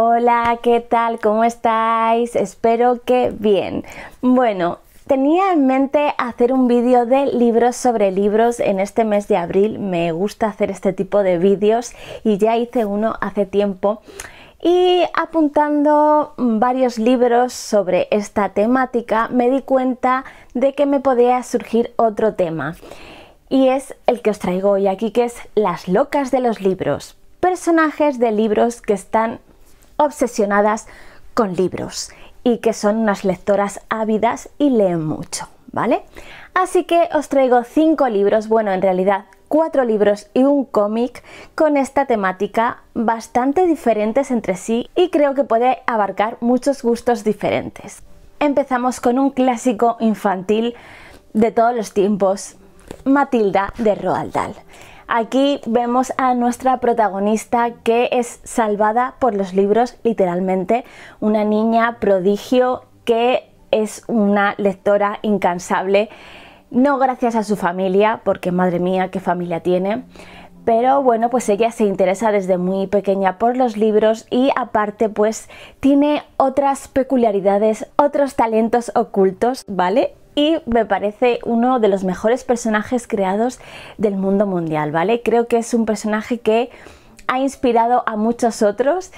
Hola, ¿qué tal? ¿Cómo estáis? Espero que bien. Bueno, tenía en mente hacer un vídeo de libros sobre libros en este mes de abril. Me gusta hacer este tipo de vídeos y ya hice uno hace tiempo. Y apuntando varios libros sobre esta temática me di cuenta de que me podía surgir otro tema. Y es el que os traigo hoy aquí, que es Las locas de los libros. Personajes de libros que están obsesionadas con libros y que son unas lectoras ávidas y leen mucho, ¿vale? Así que os traigo cinco libros, bueno, en realidad cuatro libros y un cómic con esta temática bastante diferentes entre sí y creo que puede abarcar muchos gustos diferentes. Empezamos con un clásico infantil de todos los tiempos, Matilda de Roald Dahl. Aquí vemos a nuestra protagonista que es salvada por los libros, literalmente, una niña prodigio que es una lectora incansable, no gracias a su familia, porque madre mía, qué familia tiene, pero bueno, pues ella se interesa desde muy pequeña por los libros y aparte pues tiene otras peculiaridades, otros talentos ocultos, ¿vale? y me parece uno de los mejores personajes creados del mundo mundial, ¿vale? Creo que es un personaje que ha inspirado a muchos otros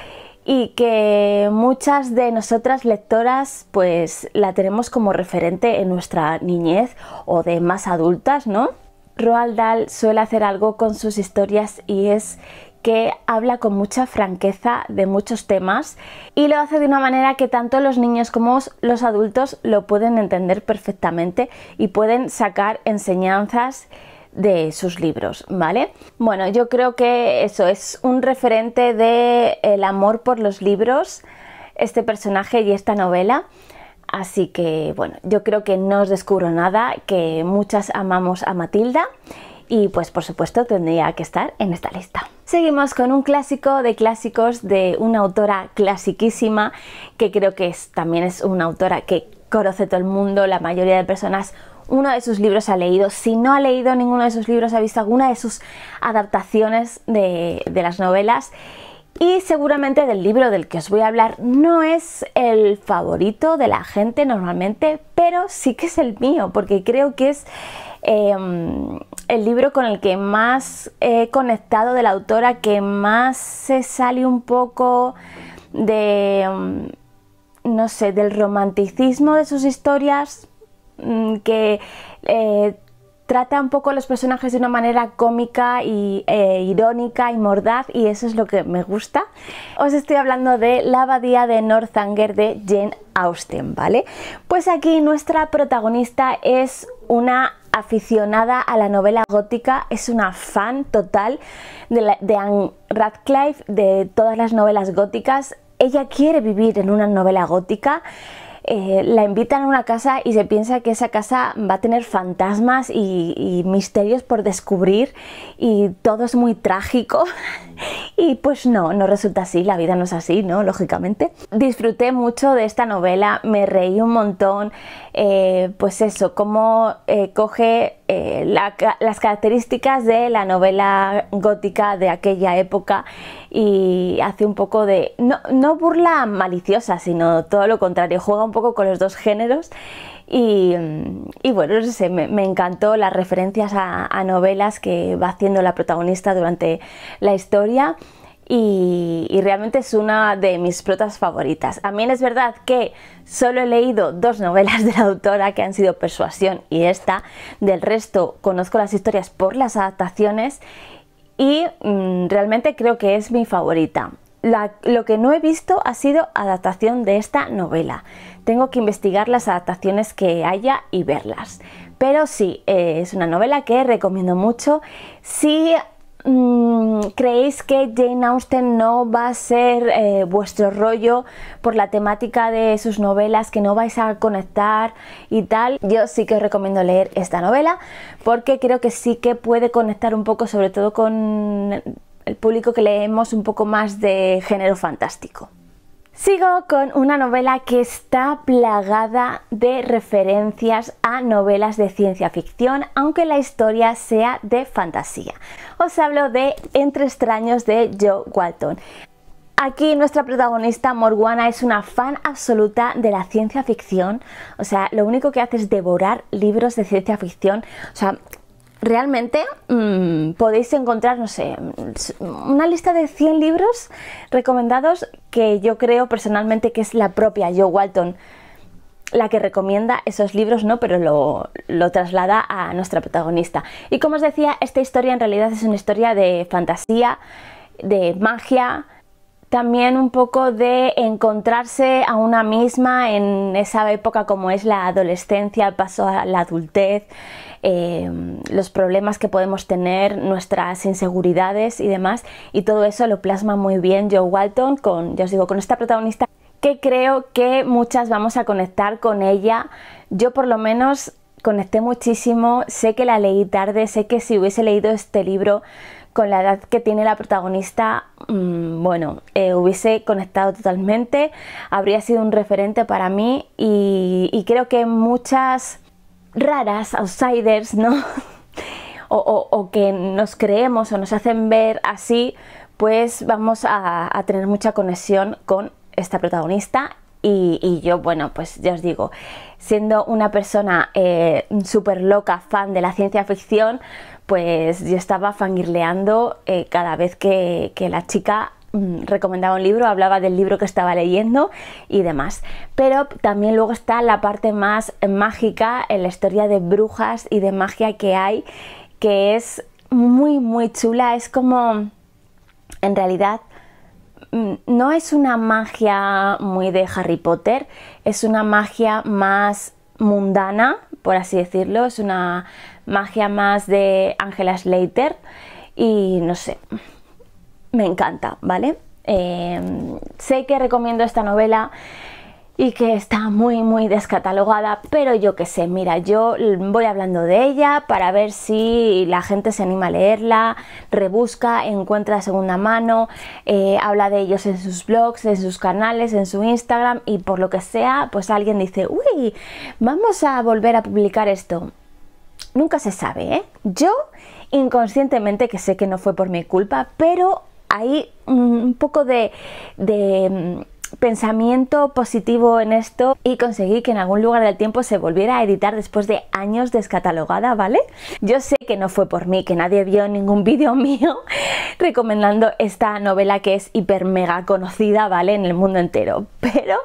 y que muchas de nosotras lectoras pues la tenemos como referente en nuestra niñez o de más adultas, ¿no? Roald Dahl suele hacer algo con sus historias y es que habla con mucha franqueza de muchos temas y lo hace de una manera que tanto los niños como los adultos lo pueden entender perfectamente y pueden sacar enseñanzas de sus libros, ¿vale? Bueno, yo creo que eso es un referente de el amor por los libros, este personaje y esta novela. Así que bueno, yo creo que no os descubro nada, que muchas amamos a Matilda y pues por supuesto tendría que estar en esta lista. Seguimos con un clásico de clásicos de una autora clasiquísima que creo que también es una autora que conoce todo el mundo, la mayoría de personas uno de sus libros ha leído. Si no ha leído ninguno de sus libros, ha visto alguna de sus adaptaciones de las novelas. Y seguramente del libro del que os voy a hablar no es el favorito de la gente normalmente, pero sí que es el mío, porque creo que es em, el libro con el que más he conectado de la autora, que más se sale un poco de, em, no sé, del romanticismo de sus historias, mm, que eh, trata un poco los personajes de una manera cómica y eh, irónica y mordaz y eso es lo que me gusta. Os estoy hablando de La abadía de Northanger de Jane Austen, ¿vale? Pues aquí nuestra protagonista es una aficionada a la novela gótica, es una fan total de Anne Radcliffe, de todas las novelas góticas. Ella quiere vivir en una novela gótica eh, la invitan a una casa y se piensa que esa casa va a tener fantasmas y, misterios por descubrir y todo es muy trágico. Y pues no, no resulta así, la vida no es así, ¿no? Lógicamente. Disfruté mucho de esta novela, me reí un montón, eh, pues eso, cómo eh, coge eh, las características de la novela gótica de aquella época y hace un poco de, no, burla maliciosa, sino todo lo contrario, juega un poco con los dos géneros y, mm, bueno, no sé, me, encantó las referencias a, novelas que va haciendo la protagonista durante la historia y, realmente es una de mis protas favoritas. A mí es verdad que solo he leído dos novelas de la autora que han sido Persuasión y esta, del resto conozco las historias por las adaptaciones y mm, realmente creo que es mi favorita. lo que no he visto ha sido adaptación de esta novela. Tengo que investigar las adaptaciones que haya y verlas. Pero sí, eh, es una novela que recomiendo mucho. Mm, ¿Creéis que Jane Austen no va a ser eh, vuestro rollo por la temática de sus novelas, que no vais a conectar y tal? Yo sí que os recomiendo leer esta novela porque creo que sí que puede conectar un poco, sobre todo con el público que leemos un poco más de género fantástico. Sigo con una novela que está plagada de referencias a novelas de ciencia ficción, aunque la historia sea de fantasía. Os hablo de Entre extraños de Joe Walton. Aquí nuestra protagonista Morgana es una fan absoluta de la ciencia ficción, o sea, lo único que hace es devorar libros de ciencia ficción, o sea, realmente mm, podéis encontrar, no sé, una lista de 100 libros recomendados que yo creo personalmente que es la propia Joe Walton la que recomienda esos libros, ¿no? Pero lo, lo, traslada a nuestra protagonista. Y como os decía, esta historia en realidad es una historia de fantasía, de magia, también un poco de encontrarse a una misma en esa época como es la adolescencia, el paso a la adultez, em, los problemas que podemos tener, nuestras inseguridades y demás, y todo eso lo plasma muy bien Joe Walton con, ya os digo, con esta protagonista que creo que muchas vamos a conectar con ella. Yo por lo menos conecté muchísimo, sé que la leí tarde, sé que si hubiese leído este libro con la edad que tiene la protagonista, mm, bueno, eh, hubiese conectado totalmente, habría sido un referente para mí y, creo que muchas raras, outsiders, ¿no? o, que nos creemos o nos hacen ver así, pues vamos a, tener mucha conexión con esta protagonista y, yo, bueno, pues ya os digo, siendo una persona eh, súper loca, fan de la ciencia ficción, pues yo estaba fangirleando eh, cada vez que, que la chica mm, recomendaba un libro, hablaba del libro que estaba leyendo y demás. Pero también luego está la parte más mágica en la historia de brujas y de magia que hay, que es muy, muy chula. Es como, en realidad, mm, no es una magia muy de Harry Potter, es una magia más mundana, por así decirlo, es una magia más de Angela Slater y no sé, me encanta, ¿vale? Em, sé que recomiendo esta novela y que está muy muy descatalogada, pero yo qué sé, mira, yo voy hablando de ella para ver si la gente se anima a leerla, rebusca, encuentra segunda mano, eh, habla de ellos en sus blogs, en sus canales, en su Instagram y por lo que sea, pues alguien dice, uy, vamos a volver a publicar esto nunca se sabe, ¿eh? Yo inconscientemente que sé que no fue por mi culpa, pero hay un poco de, de mm, pensamiento positivo en esto y conseguí que en algún lugar del tiempo se volviera a editar después de años descatalogada, ¿vale? Yo sé que no fue por mí, que nadie vio ningún vídeo mío recomendando esta novela que es hiper mega conocida, ¿vale? En el mundo entero, pero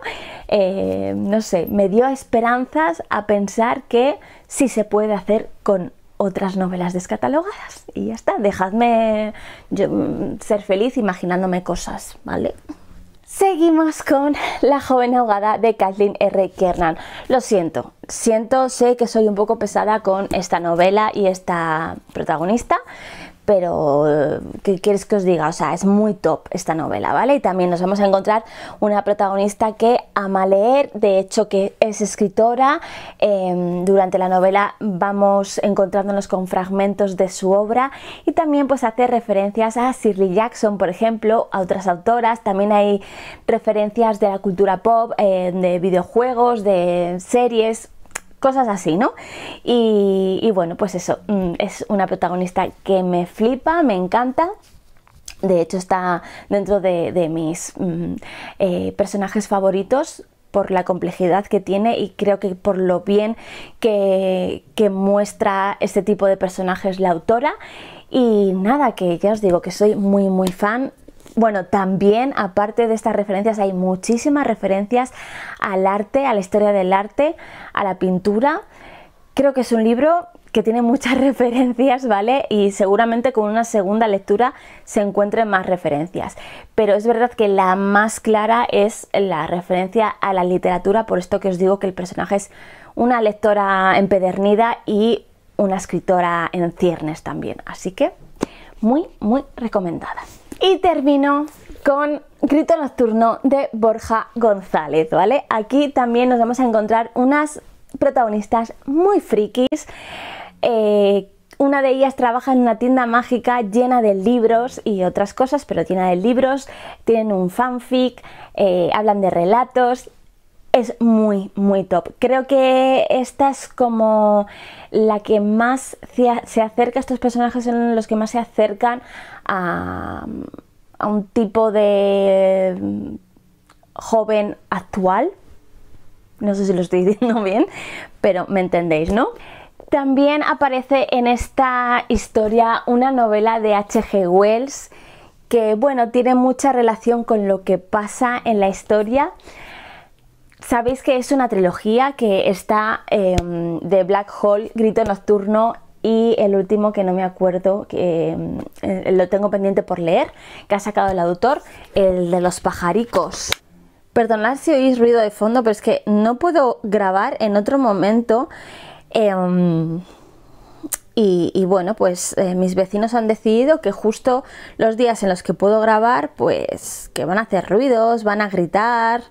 eh, no sé, me dio esperanzas a pensar que sí se puede hacer con otras novelas descatalogadas. Y ya está, dejadme mm, ser feliz imaginándome cosas, ¿vale? Seguimos con la joven ahogada de Kathleen R. Kernan. Lo siento, siento, sé que soy un poco pesada con esta novela y esta protagonista pero eh, ¿qué quieres que os diga? O sea, es muy top esta novela, ¿vale? Y también nos vamos a encontrar una protagonista que ama leer, de hecho que es escritora. Em, durante la novela vamos encontrándonos con fragmentos de su obra y también pues hace referencias a Shirley Jackson, por ejemplo, a otras autoras. También hay referencias de la cultura pop, eh, de videojuegos, de series, cosas así, ¿no? Y, bueno, pues eso, mm, es una protagonista que me flipa, me encanta. De hecho, está dentro de, mis mm, eh, personajes favoritos por la complejidad que tiene y creo que por lo bien que, que, muestra este tipo de personajes la autora. Y nada, que ya os digo que soy muy muy fan bueno, también aparte de estas referencias hay muchísimas referencias al arte, a la historia del arte, a la pintura. Creo que es un libro que tiene muchas referencias, ¿vale? Y seguramente con una segunda lectura se encuentren más referencias. Pero es verdad que la más clara es la referencia a la literatura, por esto que os digo que el personaje es una lectora empedernida y una escritora en ciernes también. Así que muy, muy recomendada. Y termino con Grito Nocturno de Borja González, ¿vale? Aquí también nos vamos a encontrar unas protagonistas muy frikis. Eh, una de ellas trabaja en una tienda mágica llena de libros y otras cosas, pero llena de libros. Tienen un fanfic, eh, hablan de relatos. Es muy, muy top. Creo que esta es como la que más se acerca, estos personajes son los que más se acercan a, un tipo de joven actual. No sé si lo estoy diciendo bien, pero me entendéis, ¿no? También aparece en esta historia una novela de H.G. Wells que, bueno, tiene mucha relación con lo que pasa en la historia. Sabéis que es una trilogía que está em, de Black Hole, Grito Nocturno y el último que no me acuerdo, que em, eh, lo tengo pendiente por leer, que ha sacado el autor, el de los pajaricos. Perdonad si oís ruido de fondo, pero es que no puedo grabar en otro momento. Em, y, bueno, pues eh, mis vecinos han decidido que justo los días en los que puedo grabar, pues que van a hacer ruidos, van a gritar,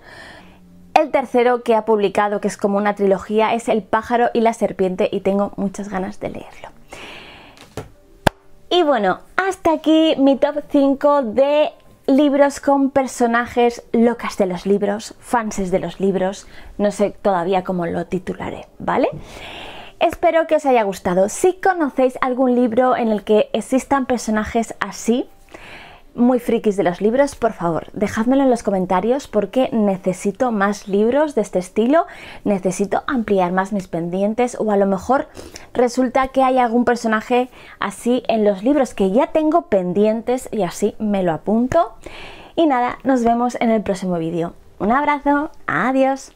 el tercero que ha publicado, que es como una trilogía, es El pájaro y la serpiente y tengo muchas ganas de leerlo. Y bueno, hasta aquí mi top 5 de libros con personajes locas de los libros, fanses de los libros, no sé todavía cómo lo titularé, ¿vale? Espero que os haya gustado. Si conocéis algún libro en el que existan personajes así, muy frikis de los libros, por favor, dejádmelo en los comentarios porque necesito más libros de este estilo, necesito ampliar más mis pendientes o a lo mejor resulta que hay algún personaje así en los libros que ya tengo pendientes y así me lo apunto. Y nada, nos vemos en el próximo vídeo. Un abrazo, adiós.